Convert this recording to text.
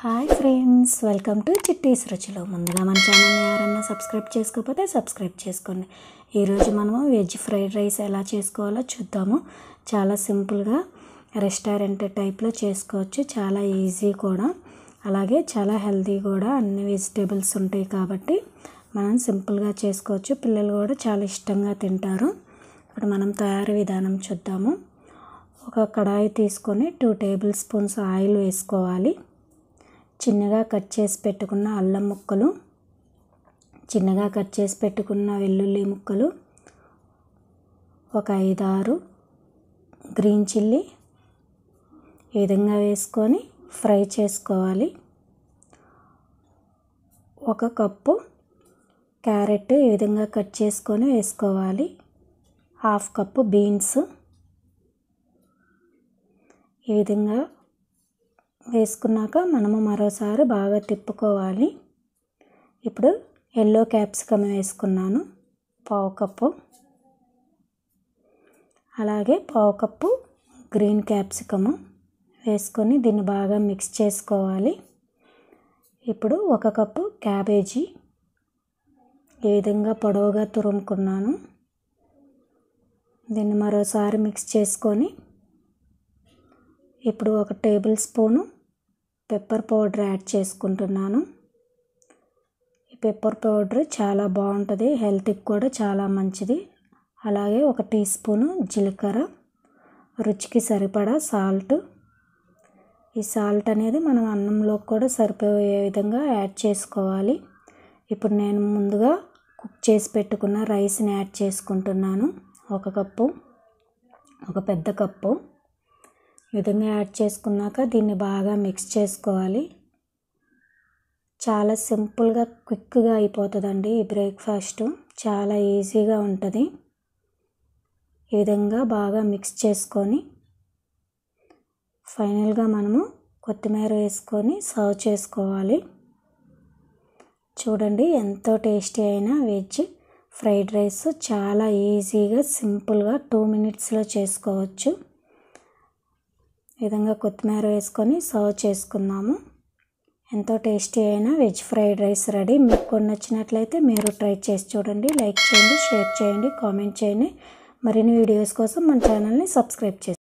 hi friends welcome to Chitti's రుచిలో ముందుగా మన ఛానల్ని ఎవరైనా సబ్స్క్రైబ్ చేసుకోకపోతే సబ్స్క్రైబ్ చేసుకోండి ఈరోజు మనము వెజ్ ఫ్రైడ్ రైస్ ఎలా చేసుకోవాలో చూద్దాము చాలా సింపుల్గా రెస్టారెంట్ టైప్లో చేసుకోవచ్చు చాలా ఈజీ కూడా అలాగే చాలా హెల్దీ కూడా అన్ని వెజిటేబుల్స్ ఉంటాయి కాబట్టి మనం సింపుల్గా చేసుకోవచ్చు పిల్లలు కూడా చాలా ఇష్టంగా తింటారు ఇప్పుడు మనం తయారీ విధానం చూద్దాము ఒక కడాయి తీసుకొని టూ టేబుల్ స్పూన్స్ ఆయిల్ వేసుకోవాలి చిన్నగా కట్ చేసి పెట్టుకున్న అల్లం ముక్కలు చిన్నగా కట్ చేసి పెట్టుకున్న వెల్లుల్లి ముక్కలు ఒక ఐదారు గ్రీన్ చిల్లీ ఈ విధంగా వేసుకొని ఫ్రై చేసుకోవాలి ఒక కప్పు క్యారెట్ ఈ విధంగా కట్ చేసుకొని వేసుకోవాలి హాఫ్ కప్పు బీన్స్ ఈ విధంగా వేసుకున్నాక మనము మరోసారి బాగా తిప్పుకోవాలి ఇప్పుడు ఎల్లో క్యాప్సికమ్ వేసుకున్నాను పావు కప్పు అలాగే పావు కప్పు గ్రీన్ క్యాప్సికము వేసుకొని దీన్ని బాగా మిక్స్ చేసుకోవాలి ఇప్పుడు ఒక కప్పు క్యాబేజీ ఈ విధంగా పొడవుగా తురుముకున్నాను దీన్ని మరోసారి మిక్స్ చేసుకొని ఇప్పుడు ఒక tablespoon pepper powder add చేసుకుంటున్నాను ఈ పెప్పర్ పౌడర్ చాలా బాగుంటుంది హెల్త్కి కూడా చాలా మంచిది అలాగే ఒక టీ స్పూను జీలకర్ర రుచికి సరిపడా సాల్ట్ ఈ సాల్ట్ అనేది మనం అన్నంలో కూడా సరిపోయే విధంగా యాడ్ చేసుకోవాలి ఇప్పుడు నేను ముందుగా కుక్ చేసి పెట్టుకున్న రైస్ని యాడ్ చేసుకుంటున్నాను ఒక కప్పు ఒక పెద్ద కప్పు విధంగా యాడ్ చేసుకున్నాక దీన్ని బాగా మిక్స్ చేసుకోవాలి చాలా సింపుల్గా క్విక్గా అయిపోతుందండి ఈ బ్రేక్ఫాస్ట్ చాలా ఈజీగా ఉంటుంది ఈ విధంగా బాగా మిక్స్ చేసుకొని ఫైనల్గా మనము కొత్తిమీర వేసుకొని సర్వ్ చేసుకోవాలి చూడండి ఎంతో టేస్టీ అయిన వెజ్ ఫ్రైడ్ రైస్ చాలా ఈజీగా సింపుల్గా టూ మినిట్స్లో చేసుకోవచ్చు విధంగా కొత్తిమీర వేసుకొని సర్వ్ చేసుకున్నాము ఎంతో టేస్టీ అయిన వెజ్ ఫ్రైడ్ రైస్ రెడీ మీకు కొన్ని నచ్చినట్లయితే మీరు ట్రై చేసి చూడండి లైక్ చేయండి షేర్ చేయండి కామెంట్ చేయండి మరిన్ని వీడియోస్ కోసం మన ఛానల్ని సబ్స్క్రైబ్ చేయండి